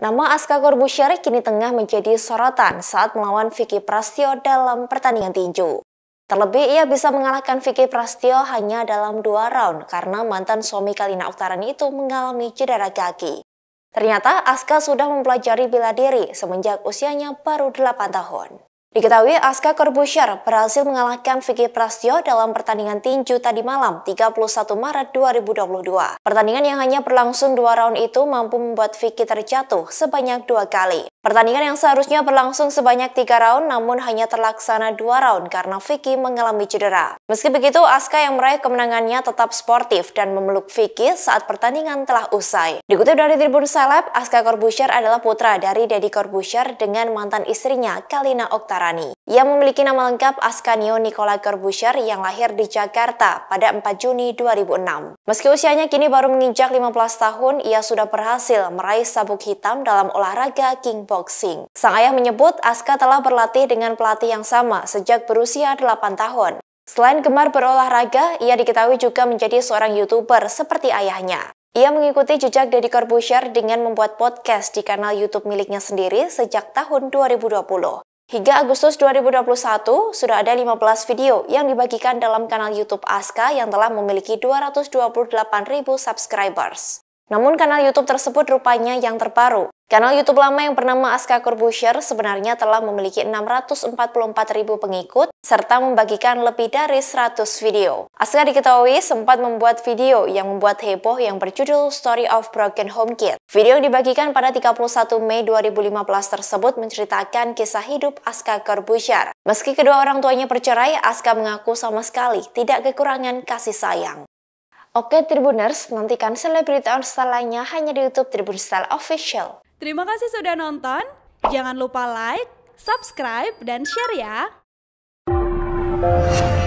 Nama Aska Corbusier kini tengah menjadi sorotan saat melawan Vicky Prasetyo dalam pertandingan tinju. Terlebih, ia bisa mengalahkan Vicky Prasetyo hanya dalam dua round karena mantan suami Kalina Oktarani itu mengalami cedera kaki. Ternyata Aska sudah mempelajari bela diri semenjak usianya baru 8 tahun. Diketahui, Aska Corbusier berhasil mengalahkan Vicky Prasetyo dalam pertandingan tinju tadi malam 31 Maret 2022. Pertandingan yang hanya berlangsung dua round itu mampu membuat Vicky terjatuh sebanyak dua kali. Pertandingan yang seharusnya berlangsung sebanyak tiga round namun hanya terlaksana dua round karena Vicky mengalami cedera. Meski begitu, Aska yang meraih kemenangannya tetap sportif dan memeluk Vicky saat pertandingan telah usai. Dikutip dari Tribun Seleb, Aska Corbusier adalah putra dari Deddy Corbusier dengan mantan istrinya Kalina Oktarani. Ia memiliki nama lengkap Ascanio Nicola Corbusier yang lahir di Jakarta pada 4 Juni 2006. Meski usianya kini baru menginjak 15 tahun, ia sudah berhasil meraih sabuk hitam dalam olahraga king boxing. Sang ayah menyebut Aska telah berlatih dengan pelatih yang sama sejak berusia 8 tahun. Selain gemar berolahraga, ia diketahui juga menjadi seorang YouTuber seperti ayahnya. Ia mengikuti jejak Deddy Corbusier dengan membuat podcast di kanal YouTube miliknya sendiri sejak tahun 2020. Hingga Agustus 2021, sudah ada 15 video yang dibagikan dalam kanal YouTube Aska yang telah memiliki 228.000 subscribers. Namun kanal YouTube tersebut rupanya yang terbaru. Kanal YouTube lama yang bernama Aska Kurbusher sebenarnya telah memiliki 644 ribu pengikut serta membagikan lebih dari 100 video. Aska diketahui sempat membuat video yang membuat heboh yang berjudul Story of Broken Home Kid. Video yang dibagikan pada 31 Mei 2015 tersebut menceritakan kisah hidup Aska Kurbusher. Meski kedua orang tuanya bercerai, Aska mengaku sama sekali tidak kekurangan kasih sayang. Oke Tribuners, nantikan selebriti on style lainnya hanya di YouTube Tribun Style Official. Terima kasih sudah nonton. Jangan lupa like, subscribe, dan share ya.